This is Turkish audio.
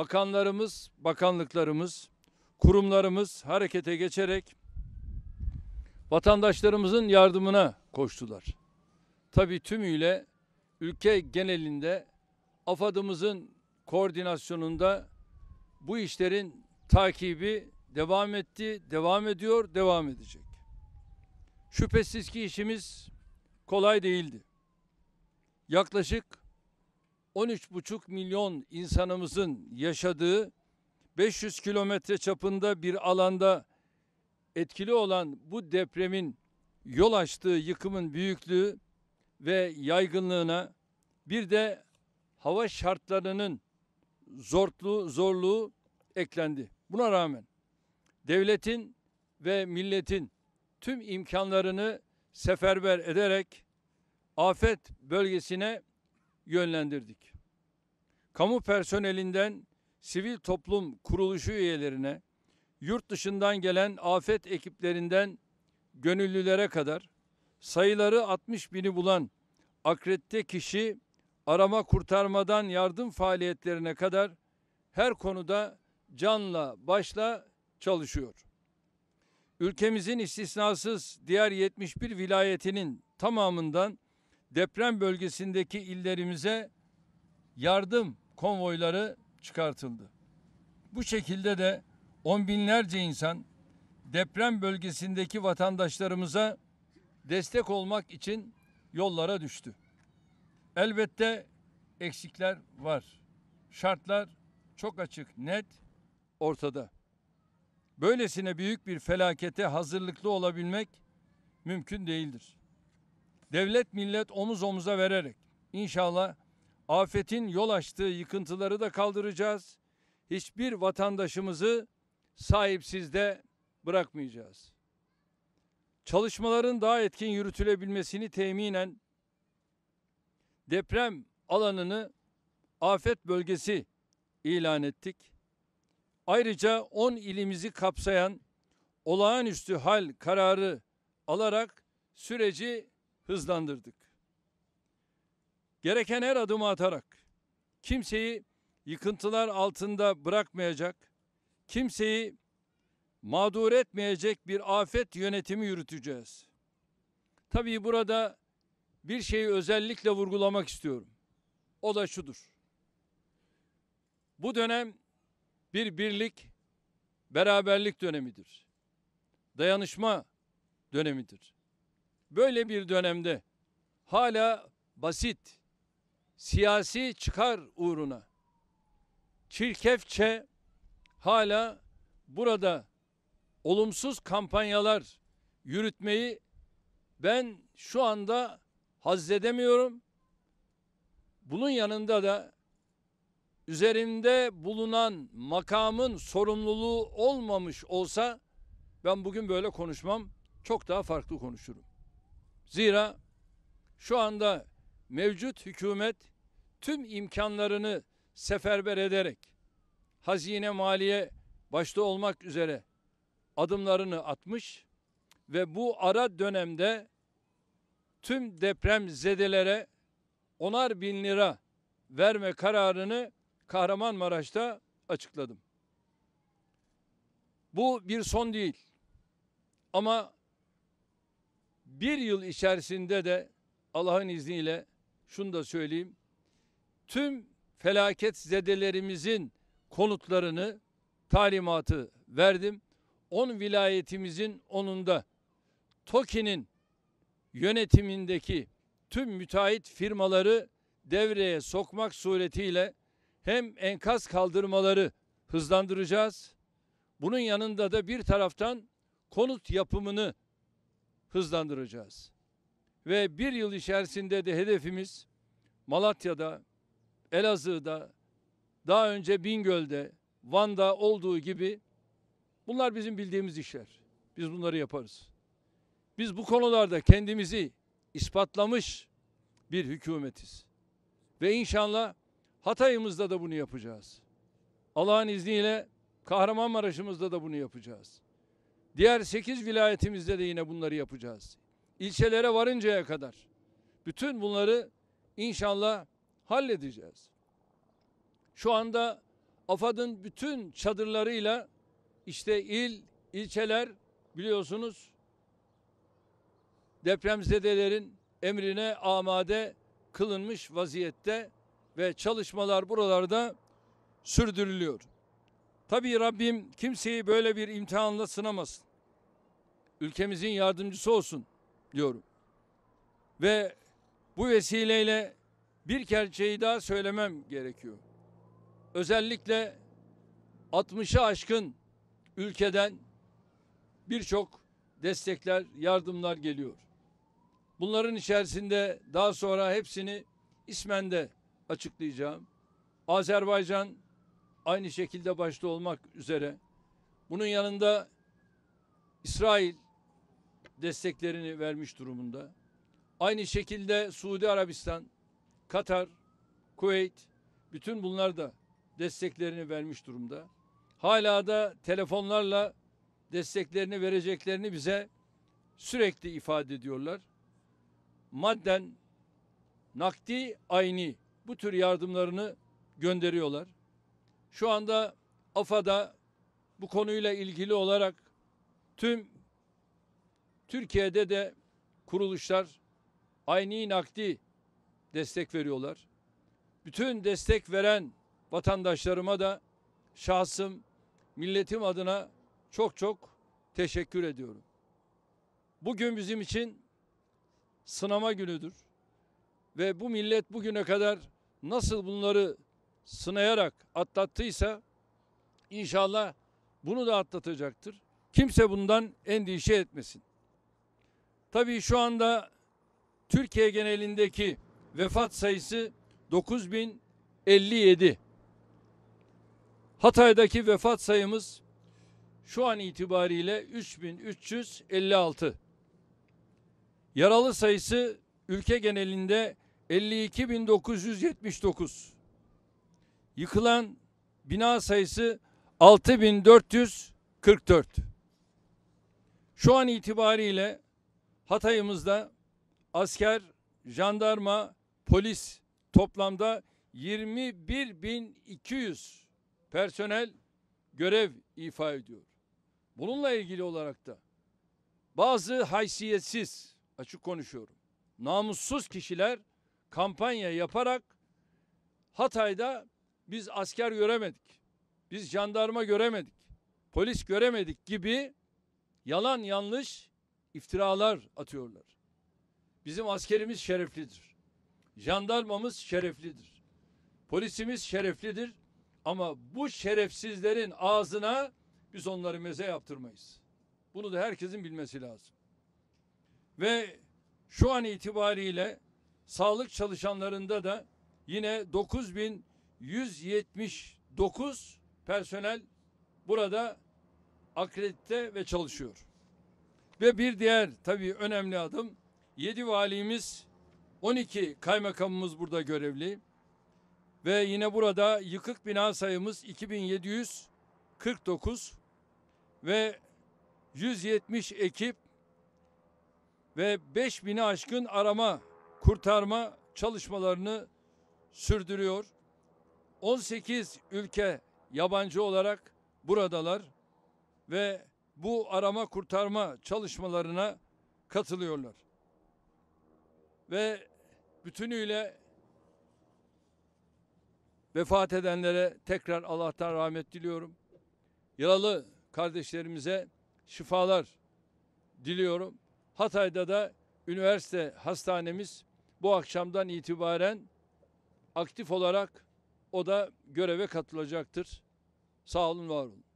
bakanlarımız, bakanlıklarımız, kurumlarımız harekete geçerek vatandaşlarımızın yardımına koştular. Tabii tümüyle ülke genelinde AFAD'ımızın koordinasyonunda bu işlerin takibi devam etti, devam ediyor, devam edecek. Şüphesiz ki işimiz kolay değildi. Yaklaşık 13,5 milyon insanımızın yaşadığı 500 kilometre çapında bir alanda etkili olan bu depremin yol açtığı yıkımın büyüklüğü ve yaygınlığına bir de hava şartlarının zorluğu, zorluğu eklendi. Buna rağmen devletin ve milletin tüm imkanlarını seferber ederek afet bölgesine yönlendirdik. Kamu personelinden sivil toplum kuruluşu üyelerine, yurt dışından gelen afet ekiplerinden gönüllülere kadar sayıları 60 bini bulan akredite kişi arama kurtarmadan yardım faaliyetlerine kadar her konuda canla başla çalışıyor. Ülkemizin istisnasız diğer 71 vilayetinin tamamından deprem bölgesindeki illerimize yardım konvoyları çıkartıldı. Bu şekilde de on binlerce insan deprem bölgesindeki vatandaşlarımıza destek olmak için yollara düştü. Elbette eksikler var. Şartlar çok açık, net, ortada. Böylesine büyük bir felakete hazırlıklı olabilmek mümkün değildir. Devlet millet omuz omuza vererek inşallah afetin yol açtığı yıkıntıları da kaldıracağız. Hiçbir vatandaşımızı sahipsiz de bırakmayacağız. Çalışmaların daha etkin yürütülebilmesini teminen deprem alanını afet bölgesi ilan ettik. Ayrıca 10 ilimizi kapsayan olağanüstü hal kararı alarak süreci hızlandırdık. Gereken her adımı atarak kimseyi yıkıntılar altında bırakmayacak, kimseyi mağdur etmeyecek bir afet yönetimi yürüteceğiz. Tabii burada bir şeyi özellikle vurgulamak istiyorum. O da şudur. Bu dönem bir birlik, beraberlik dönemidir. Dayanışma dönemidir böyle bir dönemde hala basit siyasi çıkar uğruna çirkefçe hala burada olumsuz kampanyalar yürütmeyi ben şu anda hazzedemiyorum. Bunun yanında da üzerinde bulunan makamın sorumluluğu olmamış olsa ben bugün böyle konuşmam. Çok daha farklı konuşurum. Zira şu anda mevcut hükümet tüm imkanlarını seferber ederek hazine maliye başta olmak üzere adımlarını atmış ve bu ara dönemde tüm deprem zedelere onar bin lira verme kararını Kahramanmaraş'ta açıkladım. Bu bir son değil. Ama bir yıl içerisinde de Allah'ın izniyle şunu da söyleyeyim. Tüm felaket zedelerimizin konutlarını talimatı verdim. 10 On vilayetimizin onunda TOKİ'nin yönetimindeki tüm müteahhit firmaları devreye sokmak suretiyle hem enkaz kaldırmaları hızlandıracağız. Bunun yanında da bir taraftan konut yapımını hızlandıracağız. Ve bir yıl içerisinde de hedefimiz Malatya'da, Elazığ'da, daha önce Bingöl'de, Van'da olduğu gibi bunlar bizim bildiğimiz işler. Biz bunları yaparız. Biz bu konularda kendimizi ispatlamış bir hükümetiz. Ve inşallah Hatay'ımızda da bunu yapacağız. Allah'ın izniyle Kahramanmaraş'ımızda da bunu yapacağız. Diğer 8 vilayetimizde de yine bunları yapacağız. İlçelere varıncaya kadar bütün bunları inşallah halledeceğiz. Şu anda AFAD'ın bütün çadırlarıyla işte il, ilçeler biliyorsunuz depremzedelerin emrine amade kılınmış vaziyette ve çalışmalar buralarda sürdürülüyor. Tabii Rabbim kimseyi böyle bir imtihanla sınamasın ülkemizin yardımcısı olsun diyorum. Ve bu vesileyle bir gerçeği daha söylemem gerekiyor. Özellikle 60'ı aşkın ülkeden birçok destekler, yardımlar geliyor. Bunların içerisinde daha sonra hepsini ismen de açıklayacağım. Azerbaycan aynı şekilde başta olmak üzere. Bunun yanında İsrail, desteklerini vermiş durumunda. Aynı şekilde Suudi Arabistan, Katar, Kuveyt bütün bunlar da desteklerini vermiş durumda. Hala da telefonlarla desteklerini vereceklerini bize sürekli ifade ediyorlar. Madden nakdi aynı bu tür yardımlarını gönderiyorlar. Şu anda AFA'da bu konuyla ilgili olarak tüm Türkiye'de de kuruluşlar aynı nakdi destek veriyorlar. Bütün destek veren vatandaşlarıma da şahsım, milletim adına çok çok teşekkür ediyorum. Bugün bizim için sınama günüdür. Ve bu millet bugüne kadar nasıl bunları sınayarak atlattıysa inşallah bunu da atlatacaktır. Kimse bundan endişe etmesin. Tabii şu anda Türkiye genelindeki vefat sayısı 9057. Hatay'daki vefat sayımız şu an itibariyle 3356. Yaralı sayısı ülke genelinde 52979. Yıkılan bina sayısı 6444. Şu an itibariyle Hatay'ımızda asker, jandarma, polis toplamda 21.200 personel görev ifa ediyor. Bununla ilgili olarak da bazı haysiyetsiz açık konuşuyorum. Namussuz kişiler kampanya yaparak Hatay'da biz asker göremedik. Biz jandarma göremedik. Polis göremedik gibi yalan yanlış iftiralar atıyorlar. Bizim askerimiz şereflidir. Jandarmamız şereflidir. Polisimiz şereflidir. Ama bu şerefsizlerin ağzına biz onları meze yaptırmayız. Bunu da herkesin bilmesi lazım. Ve şu an itibariyle sağlık çalışanlarında da yine 9179 personel burada akredite ve çalışıyor. Ve bir diğer tabii önemli adım 7 valimiz 12 kaymakamımız burada görevli. Ve yine burada yıkık bina sayımız 2749 ve 170 ekip ve 5000'i aşkın arama kurtarma çalışmalarını sürdürüyor. 18 ülke yabancı olarak buradalar ve bu arama kurtarma çalışmalarına katılıyorlar. Ve bütünüyle vefat edenlere tekrar Allah'tan rahmet diliyorum. Yaralı kardeşlerimize şifalar diliyorum. Hatay'da da üniversite hastanemiz bu akşamdan itibaren aktif olarak o da göreve katılacaktır. Sağ olun, var olun.